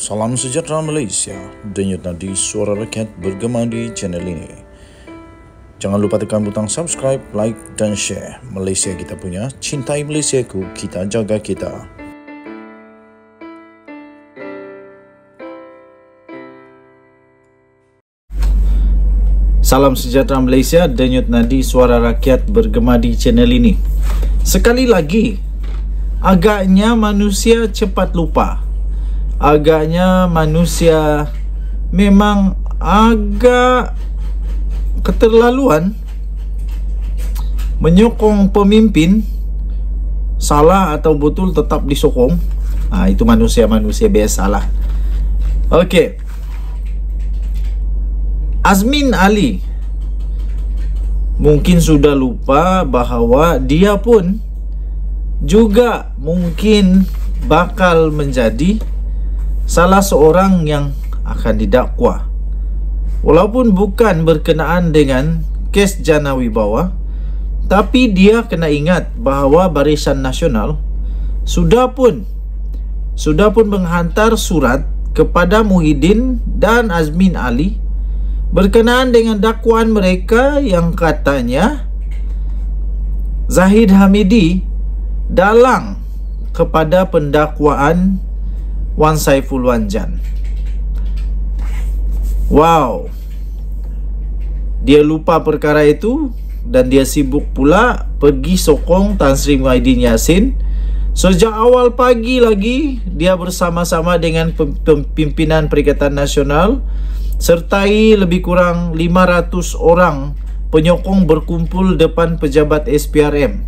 Salam sejahtera Malaysia. Denyut nadi suara rakyat bergema di channel ini. Jangan lupa tekan butang subscribe, like dan share. Malaysia kita punya, cintai Malaysia ku, kita jaga kita. Salam sejahtera Malaysia, Denyut Nadi, suara rakyat bergema di channel ini. Sekali lagi, agaknya manusia cepat lupa agaknya manusia memang agak keterlaluan menyokong pemimpin salah atau betul tetap disokong nah, ha, itu manusia-manusia biasa lah okay. Azmin Ali mungkin sudah lupa bahawa dia pun juga mungkin bakal menjadi salah seorang yang akan didakwa walaupun bukan berkenaan dengan kes jana wibawa tapi dia kena ingat bahawa barisan nasional sudah pun sudah pun menghantar surat kepada Muhyiddin dan Azmin Ali berkenaan dengan dakwaan mereka yang katanya Zahid Hamidi dalang kepada pendakwaan Wan Saiful Wan Jan Wow Dia lupa perkara itu Dan dia sibuk pula Pergi sokong Tan Sri Muhyiddin Yassin Sejak awal pagi lagi Dia bersama-sama dengan Pimpinan Perikatan Nasional Sertai lebih kurang 500 orang Penyokong berkumpul depan pejabat SPRM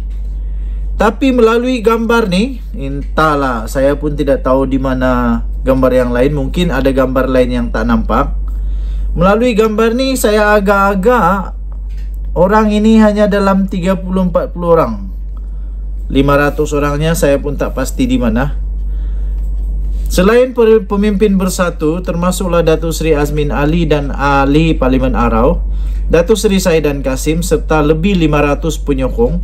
tapi melalui gambar ni, entahlah saya pun tidak tahu di mana gambar yang lain. Mungkin ada gambar lain yang tak nampak. Melalui gambar ni saya agak-agak orang ini hanya dalam 30-40 orang. 500 orangnya saya pun tak pasti di mana. Selain pemimpin bersatu, termasuklah Datu Sri Azmin Ali dan Ali Parlimen Arau, Datu Sri Saidan Kasim serta lebih 500 penyokong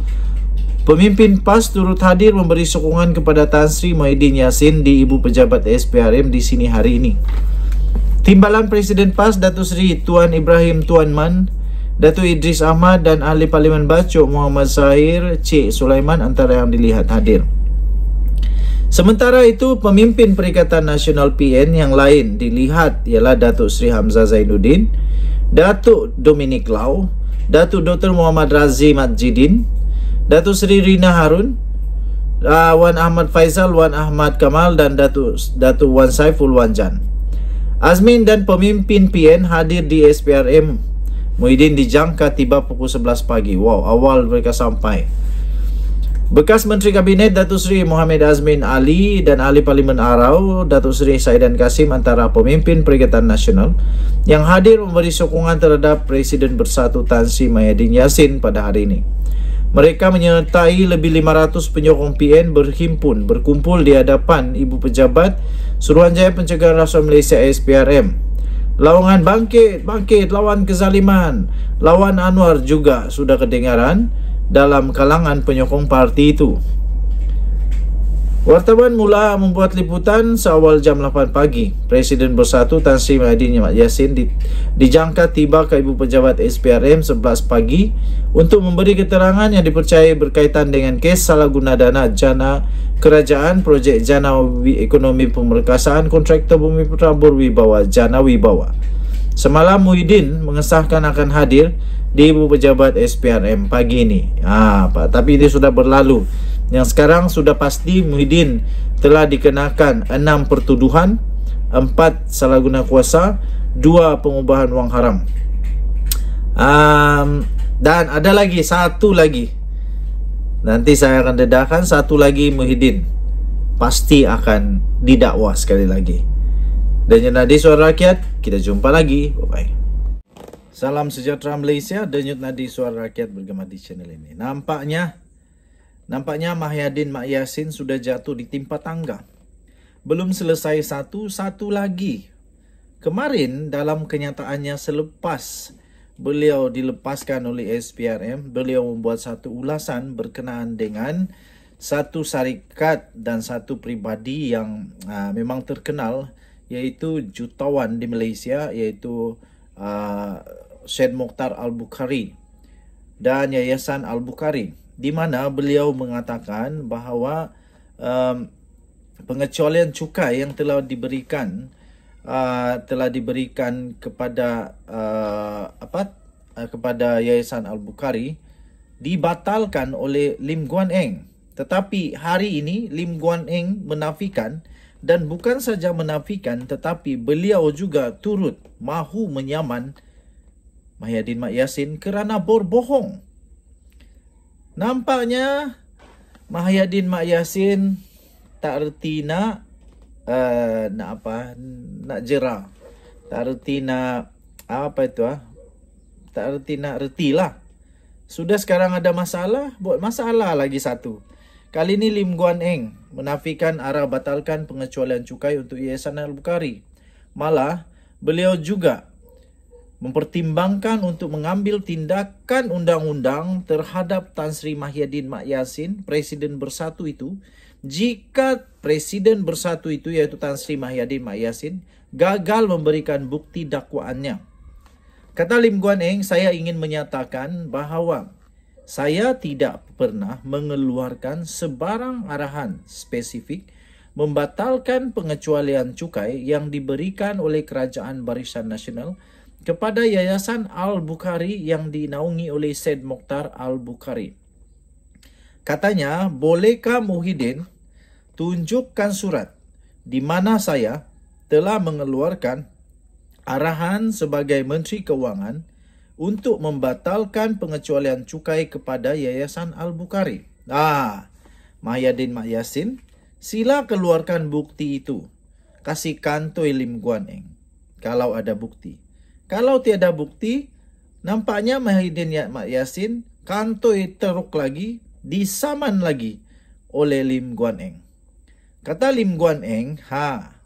Pemimpin PAS turut hadir memberi sokongan kepada Tan Sri Mahidin Yassin di Ibu Pejabat SPRM di sini hari ini. Timbalan Presiden PAS Datuk Sri Tuan Ibrahim Tuan Man, Datuk Idris Ahmad dan Ahli Parlimen Bacok Muhammad Zahir C. Sulaiman antara yang dilihat hadir. Sementara itu, pemimpin Perikatan Nasional PN yang lain dilihat ialah Datuk Sri Hamzah Zainuddin, Datuk Dominic Lau, Datuk Dr. Muhammad Razim Majidin, Datuk Seri Rina Harun uh, Wan Ahmad Faizal, Wan Ahmad Kamal dan Datuk, Datuk Wan Saiful Wan Jan Azmin dan pemimpin PN hadir di SPRM Muhyiddin dijangka tiba pukul 11 pagi Wow, awal mereka sampai Bekas Menteri Kabinet Datuk Seri Muhammad Azmin Ali dan Ahli Parlimen Arau Datuk Seri Saidan Kasim antara pemimpin Perikatan Nasional yang hadir memberi sokongan terhadap Presiden Bersatu Tan Sri Mahyadin Yassin pada hari ini. Mereka menyertai lebih 500 penyokong PN berhimpun berkumpul di hadapan Ibu Pejabat Suruhanjaya Pencegahan Rasuah Malaysia SPRM. Lawangan bangkit, bangkit lawan kezaliman, lawan Anwar juga sudah kedengaran dalam kalangan penyokong parti itu. Wartawan mula membuat liputan seawal jam 8 pagi. Presiden Bersatu Tan Sri Mahathir Mohd Yassin dijangka tiba ke Ibu Pejabat SPRM 11 pagi untuk memberi keterangan yang dipercayai berkaitan dengan kes salah guna dana jana kerajaan projek jana ekonomi pemerkasaan kontraktor bumi putra Burwibawa jana Wibawa. Semalam Muhyiddin mengesahkan akan hadir di Ibu Pejabat SPRM pagi ini. Ah, Pak, tapi ini sudah berlalu yang sekarang sudah pasti Muhyiddin telah dikenakan 6 pertuduhan 4 salah guna kuasa 2 pengubahan wang haram um, dan ada lagi satu lagi nanti saya akan dedahkan satu lagi Muhyiddin pasti akan didakwa sekali lagi dan yang nadi suara rakyat kita jumpa lagi bye bye Salam sejahtera Malaysia, denyut nadi suara rakyat bergema di channel ini. Nampaknya Nampaknya Mahyadin Mak Yasin sudah jatuh di ditimpa tangga. Belum selesai satu-satu lagi. Kemarin dalam kenyataannya selepas beliau dilepaskan oleh SPRM, beliau membuat satu ulasan berkenaan dengan satu syarikat dan satu pribadi yang uh, memang terkenal yaitu jutawan di Malaysia yaitu uh, Syed Mokhtar Al-Bukhari dan Yayasan Al-Bukhari di mana beliau mengatakan bahawa um, pengecualian cukai yang telah diberikan uh, telah diberikan kepada uh, apa uh, kepada Yayasan Al Bukhari dibatalkan oleh Lim Guan Eng. Tetapi hari ini Lim Guan Eng menafikan dan bukan saja menafikan tetapi beliau juga turut mahu menyaman Mahyadin Mak Yasin kerana berbohong. Bohong. Nampaknya Mahyadin Mak Yasin tak reti nak uh, nak apa nak jerah. Tak reti nak apa itu ah. Tak reti nak retilah. Sudah sekarang ada masalah, buat masalah lagi satu. Kali ini Lim Guan Eng menafikan arah batalkan pengecualian cukai untuk Yayasan Al-Bukhari. Malah, beliau juga mempertimbangkan untuk mengambil tindakan undang-undang terhadap Tan Sri Mahyadin Mak Yassin, Presiden Bersatu itu, jika Presiden Bersatu itu, yaitu Tan Sri Mahyadin Mak Yassin, gagal memberikan bukti dakwaannya. Kata Lim Guan Eng, saya ingin menyatakan bahawa saya tidak pernah mengeluarkan sebarang arahan spesifik membatalkan pengecualian cukai yang diberikan oleh Kerajaan Barisan Nasional kepada Yayasan Al-Bukhari yang dinaungi oleh Said Mokhtar Al-Bukhari. Katanya, bolehkah Muhyiddin tunjukkan surat di mana saya telah mengeluarkan arahan sebagai Menteri Keuangan untuk membatalkan pengecualian cukai kepada Yayasan Al-Bukhari. Ah, Mahyadin Mak Yasin, sila keluarkan bukti itu. kasihkan kantoi Lim Guan Eng, kalau ada bukti. Kalau tiada bukti, nampaknya Mahidin Yatmat Yasin kantoi teruk lagi, disaman lagi oleh Lim Guan Eng. Kata Lim Guan Eng, ha,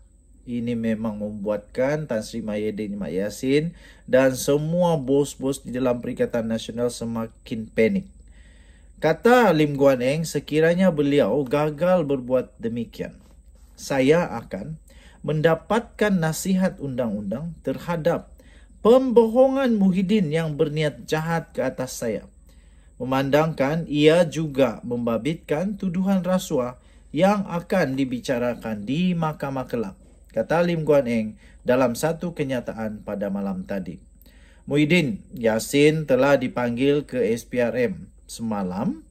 ini memang membuatkan Tan Sri Mahidin Yatmat Yasin dan semua bos-bos di dalam Perikatan Nasional semakin panik. Kata Lim Guan Eng, sekiranya beliau gagal berbuat demikian, saya akan mendapatkan nasihat undang-undang terhadap pembohongan Muhyiddin yang berniat jahat ke atas saya. Memandangkan ia juga membabitkan tuduhan rasuah yang akan dibicarakan di mahkamah kelak, kata Lim Guan Eng dalam satu kenyataan pada malam tadi. Muhyiddin Yassin telah dipanggil ke SPRM semalam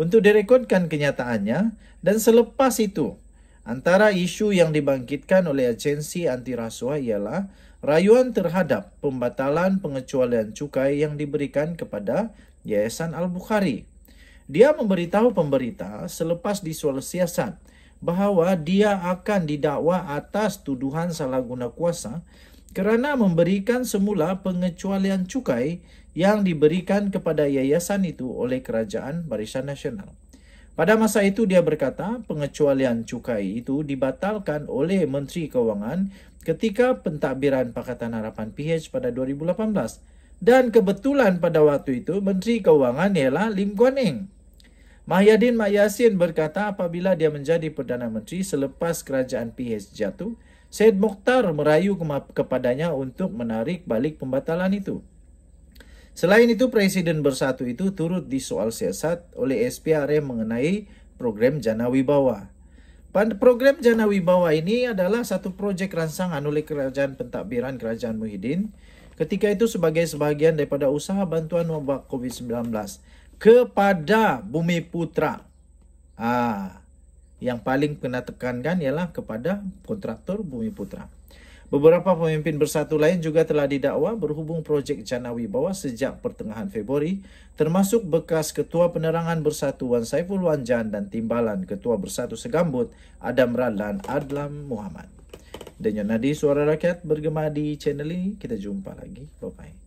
untuk direkodkan kenyataannya dan selepas itu antara isu yang dibangkitkan oleh agensi anti rasuah ialah Rayuan terhadap pembatalan pengecualian cukai yang diberikan kepada Yayasan Al-Bukhari. Dia memberitahu pemberita selepas disual siasat bahawa dia akan didakwa atas tuduhan salah guna kuasa kerana memberikan semula pengecualian cukai yang diberikan kepada yayasan itu oleh Kerajaan Barisan Nasional. Pada masa itu dia berkata pengecualian cukai itu dibatalkan oleh Menteri Kewangan ketika pentadbiran Pakatan Harapan PH pada 2018 dan kebetulan pada waktu itu Menteri Keuangan ialah Lim Guan Eng. Mahyadin Mak Yassin berkata apabila dia menjadi Perdana Menteri selepas kerajaan PH jatuh, Syed Mokhtar merayu kepadanya untuk menarik balik pembatalan itu. Selain itu, Presiden Bersatu itu turut disoal siasat oleh SPRM mengenai program Jana Wibawa. Program Jana Wibawa ini adalah satu projek rangsangan oleh Kerajaan Pentadbiran Kerajaan Muhyiddin ketika itu sebagai sebahagian daripada usaha bantuan wabak COVID-19 kepada Bumi Putra. Ah, yang paling kena tekankan ialah kepada kontraktor Bumi Putra. Beberapa pemimpin bersatu lain juga telah didakwa berhubung projek Jana Wibawa sejak pertengahan Februari, termasuk bekas Ketua Penerangan Bersatu Wan Saiful Wan Jan dan Timbalan Ketua Bersatu Segambut Adam Radlan Adlam Muhammad. Denyut Nadi Suara Rakyat bergema di channel ini. Kita jumpa lagi. Bye-bye.